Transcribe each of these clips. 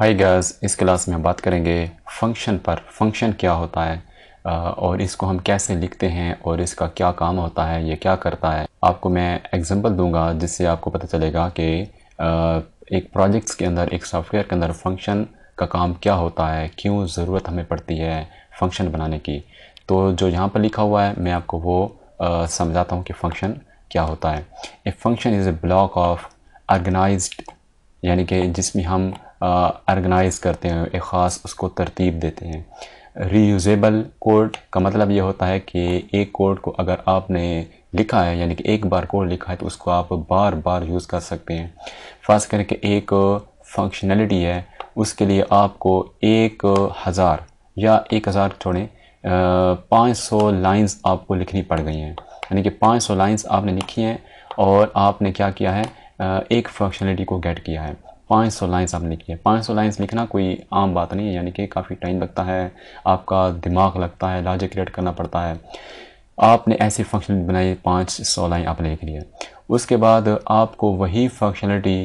Hi girls इस class में हम बात करेंगे फंक्शन पर फंक्शन क्या होता है और इसको हम कैसे लिखते हैं और इसका क्या काम होता है ये क्या करता है आपको मैं एग्जांपल दूंगा जिससे आपको पता चलेगा कि एक प्रोजेक्ट्स के अंदर एक सॉफ्टवेयर के अंदर फंक्शन का काम क्या होता है क्यों ज़रूरत हमें पड़ती है फंक्शन बनाने की तो जो यहाँ पर लिखा हुआ है मैं आपको वो समझाता हूँ कि फ़ंक्शन क्या होता है a function is a block of organise यानी कि जिसमें हम ऑर्गेनाइज uh, करते हैं एक ख़ास उसको तरतीब देते हैं रीयूज़ेबल कोड का मतलब ये होता है कि एक कोड को अगर आपने लिखा है यानी कि एक बार कोड लिखा है तो उसको आप बार बार यूज़ कर सकते हैं फर्स्ट करके एक फंक्शनलिटी है उसके लिए आपको एक हज़ार या एक हज़ार छोड़ें पाँच सौ लाइन्स आपको लिखनी पड़ गई हैं यानी कि पाँच सौ लाइन्स आपने लिखी हैं और आपने क्या किया है एक फंक्शनलिटी को गेट किया है पाँच सौ लाइन्स आपने लिखी है पाँच सौ लाइन्स लिखना कोई आम बात नहीं है यानी कि काफ़ी टाइम लगता है आपका दिमाग लगता है लाजे क्रिएट करना पड़ता है आपने ऐसी फंक्शन बनाई पाँच सौ लाइन आपने लिख ली है उसके बाद आपको वही फंक्शनलिटी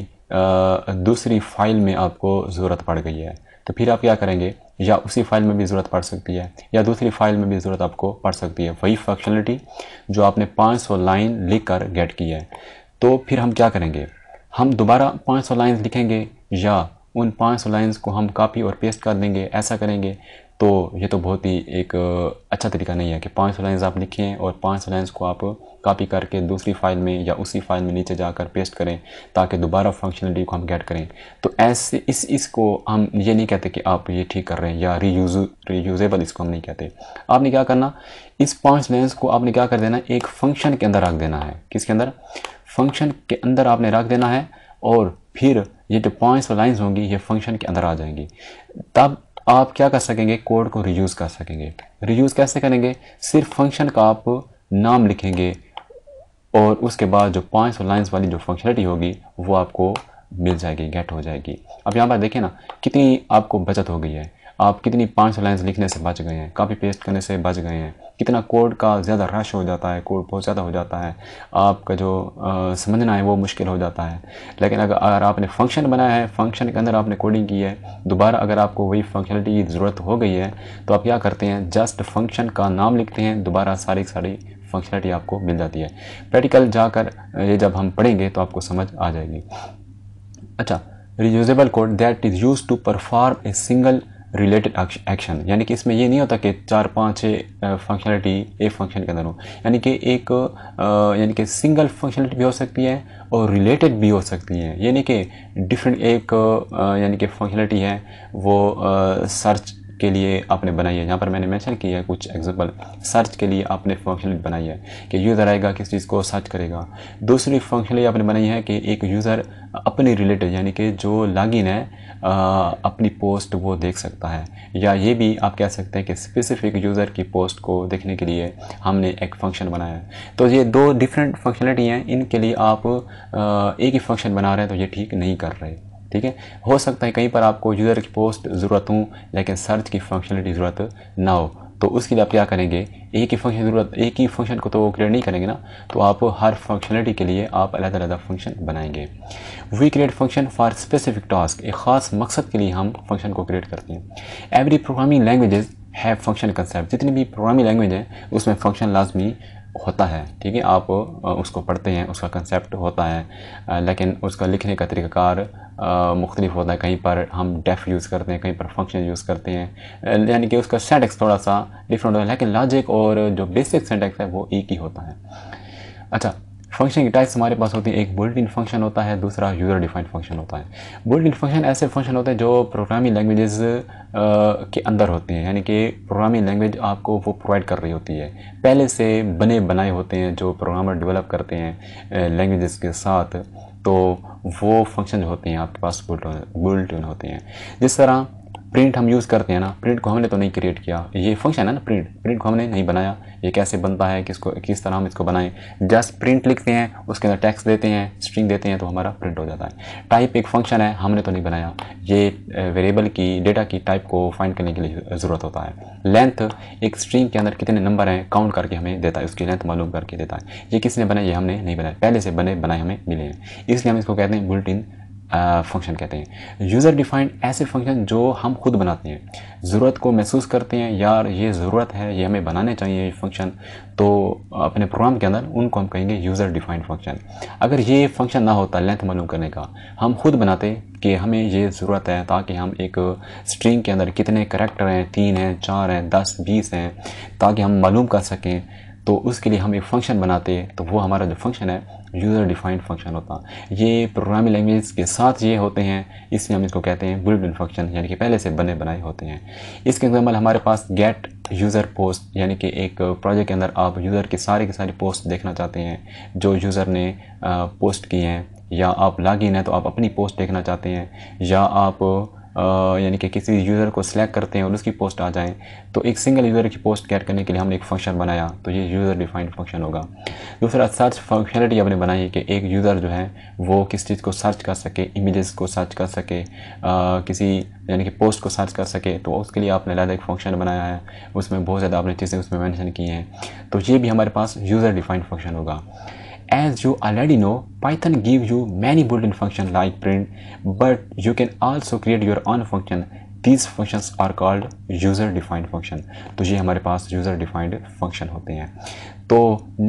दूसरी फाइल में आपको ज़रूरत पड़ गई है तो फिर आप क्या करेंगे या उसी फाइल में भी ज़रूरत पड़ सकती है या दूसरी फाइल में भी ज़रूरत आपको पड़ सकती है वही फंक्शनलिटी जो आपने 500 लाइन लिख कर गेट की है तो फिर हम क्या करेंगे हम दोबारा 500 लाइंस लिखेंगे या उन 500 लाइंस को हम कापी और पेस्ट कर देंगे ऐसा करेंगे तो ये तो बहुत ही एक अच्छा तरीका नहीं है कि 500 लाइंस आप लिखें और 500 लाइंस को आप कॉपी करके दूसरी फाइल में या उसी फाइल में नीचे जाकर पेस्ट करें ताकि दोबारा फंक्शनलिटी को हम गेट करें तो ऐसे इस इसको हम ये नहीं कहते कि आप ये ठीक कर रहे हैं या रीयूज रीयूजेबल इसको हम नहीं कहते आपने क्या करना इस पाँच लाइन्स को आपने क्या कर देना एक फंक्शन के अंदर रख देना है किसके अंदर फंक्शन के अंदर आपने रख देना है और फिर ये जो पॉइंट्स और लाइंस होंगी ये फंक्शन के अंदर आ जाएंगी तब आप क्या कर सकेंगे कोड को रियूज़ कर सकेंगे रियूज़ कैसे करेंगे सिर्फ फंक्शन का आप नाम लिखेंगे और उसके बाद जो पॉइंट्स और लाइंस वाली जो फंक्शनलिटी होगी वो आपको मिल जाएगी गेट हो जाएगी अब यहाँ पर देखें ना कितनी आपको बचत हो गई है आप कितनी पाँच सौ लाइन्स लिखने से बच गए हैं कॉपी पेस्ट करने से बच गए हैं कितना कोड का ज़्यादा रश हो जाता है कोड बहुत ज़्यादा हो जाता है आपका जो आ, समझना है वो मुश्किल हो जाता है लेकिन अगर अगर आपने फंक्शन बनाया है फंक्शन के अंदर आपने कोडिंग की है दोबारा अगर आपको वही फंक्शनलिटी की ज़रूरत हो गई है तो आप क्या करते हैं जस्ट फंक्शन का नाम लिखते हैं दोबारा सारी सारी फंक्शनलिटी आपको मिल जाती है प्रैक्टिकल जाकर ये जब हम पढ़ेंगे तो आपको समझ आ जाएगी अच्छा reusable code that is use to perform a single related action यानी कि इसमें ये नहीं होता कि चार पाँच फंक्शनलिटी एक फंक्शन के अंदर हो यानी कि एक यानी कि सिंगल फंक्शनलिटी भी हो सकती है और रिलेटेड भी हो सकती है यानी कि डिफरेंट एक यानी कि फंक्शनलिटी है वो सर्च के लिए आपने बनाई है यहाँ पर मैंने मैंशन किया है कुछ एग्जाम्पल सर्च के लिए आपने फंक्शन बनाई है कि यूज़र आएगा किस चीज़ को सर्च करेगा दूसरी फंक्शन आपने बनाई है कि एक यूज़र अपने रिलेटेड यानी कि जो लॉगिन है आ, अपनी पोस्ट वो देख सकता है या ये भी आप कह सकते हैं कि स्पेसिफिक यूज़र की पोस्ट को देखने के लिए हमने एक फंक्शन बनाया है तो ये दो डिफरेंट फंक्शनलिटी हैं इनके लिए आप आ, एक ही फंक्शन बना रहे हैं तो ये ठीक नहीं कर रहे ठीक है हो सकता है कहीं पर आपको यूज़र की पोस्ट ज़रूरत हो लेकिन सर्च की फंक्शनलिटी ज़रूरत ना हो तो उसके लिए आप क्या करेंगे एक ही फंक्शन ज़रूरत एक ही फंक्शन को तो क्रिएट नहीं करेंगे ना तो आप हर फंक्शनलिटी के लिए आप अलग अलग फंक्शन बनाएंगे we create function for specific task एक ख़ास मकसद के लिए हम फंक्शन को क्रिएट करते हैं every programming languages have function concept जितनी भी प्रोग्रामिंग लैंग्वेज है उसमें फंक्शन लाजमी होता है ठीक है आप उसको पढ़ते हैं उसका कंसेप्ट होता है लेकिन उसका लिखने का तरीक़ाकार मुख्तलिफ होता है कहीं पर हम डेफ यूज़ करते हैं कहीं पर फंक्शन यूज़ करते हैं यानी कि उसका सेंटेक्स थोड़ा सा डिफरेंट होता है लेकिन लॉजिक और जो बेसिक सेंटेक्स है वो एक ही होता है अच्छा फंक्शन की टाइप्स हमारे पास होती है एक बुल्ट इन फंक्शन होता है दूसरा यूज़र डिफाइंड फंक्शन होता है बुल्ट इन फंक्शन ऐसे फंक्शन होते हैं जो प्रोग्रामिंग लैंग्वेजेस के अंदर होते हैं यानी कि प्रोग्रामिंग लैंग्वेज आपको वो प्रोवाइड कर रही होती है पहले से बने बनाए होते हैं जो प्रोग्रामर डेवलप करते हैं लैंग्वेजेस के साथ तो वो फंक्शन होते हैं आपके पास बुल्ट बुल्ट इन होते हैं जिस तरह प्रिंट हम यूज़ करते हैं ना प्रिंट को हमने तो नहीं क्रिएट किया ये फंक्शन है ना प्रिंट प्रिंट को हमने नहीं बनाया ये कैसे बनता है किसको किस तरह हम इसको बनाएं जस्ट प्रिंट लिखते हैं उसके अंदर टैक्स देते हैं स्ट्रिंग देते हैं तो हमारा प्रिंट हो जाता है टाइप एक फंक्शन है हमने तो नहीं बनाया ये वेरिएबल की डेटा की टाइप को फाइंड करने के लिए ज़रूरत होता है लेंथ एक स्ट्रिंग के अंदर कितने नंबर हैं काउंट करके हमें देता है उसकी लेंथ मालूम करके देता है ये किसने बनाया ये हमने नहीं बनाया पहले से बने बनाए हमें मिले हैं इसलिए हम इसको कहते हैं बुलटिन फंक्शन कहते हैं यूज़र डिफाइंड ऐसे फंक्शन जो हम खुद बनाते हैं ज़रूरत को महसूस करते हैं यार ये ज़रूरत है ये हमें बनाने चाहिए ये फंक्शन तो अपने प्रोग्राम के अंदर उनको हम कहेंगे यूज़र डिफाइंड फंक्शन अगर ये फंक्शन ना होता लेंथ मालूम करने का हम खुद बनाते कि हमें ये ज़रूरत है ताकि हम एक स्ट्रिंग के अंदर कितने करेक्टर हैं तीन हैं चार हैं दस बीस हैं ताकि हम मालूम कर सकें तो उसके लिए हम एक फ़ंक्शन बनाते तो वो हमारा जो फंक्शन है यूज़र डिफाइंड फंक्शन होता ये प्रोग्रामिंग लैंग्वेज के साथ ये होते हैं इसलिए हम इसको कहते हैं बुल्ट फंक्शन यानी कि पहले से बने बनाए होते हैं इसके एग्जाम्पल हमारे पास गेट यूज़र पोस्ट यानी कि एक प्रोजेक्ट के अंदर आप यूज़र की सारी की सारी पोस्ट देखना चाहते हैं जो यूज़र ने पोस्ट की हैं या आप लॉगिन है तो आप अपनी पोस्ट देखना चाहते हैं या आप यानी कि किसी यूज़र को सिलेक्ट करते हैं और उसकी पोस्ट आ जाए तो एक सिंगल यूज़र की पोस्ट कैड करने के लिए हमने एक फंक्शन बनाया तो ये यूज़र डिफाइंड फंक्शन होगा दूसरा सर्च फंक्शनलिटी हमने बनाई कि एक यूज़र जो है वो किस चीज़ को सर्च कर सके इमेज़ को सर्च कर सके आ, किसी यानी कि पोस्ट को सर्च कर सके तो उसके लिए आपने अलग एक फंक्शन बनाया है उसमें बहुत ज़्यादा आपने चीज़ें उसमें मैंशन की हैं तो ये भी हमारे पास यूज़र डिफाइंड फंक्शन होगा As you already know, Python gives you many built-in functions like print, but you can also create your own function. These functions are called user-defined function. to ye hamare paas user-defined function hote hain to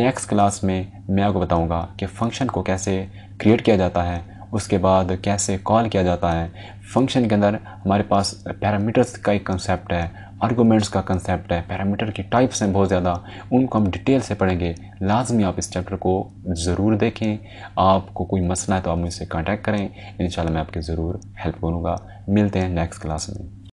next class mein main aapko bataunga ki function ko kaise create kiya jata hai उसके बाद कैसे call किया जाता है function के अंदर हमारे पास parameters का एक कंसेप्ट है आर्गूमेंट्स का कंसेप्ट है पैरामीटर की टाइप्स हैं बहुत ज़्यादा उनको हम डिटेल से पढ़ेंगे लाजमी आप इस चैप्टर को ज़रूर देखें आपको कोई मसला है तो आप मुझसे कांटेक्ट करें इन मैं आपकी ज़रूर हेल्प करूँगा मिलते हैं नेक्स्ट क्लास में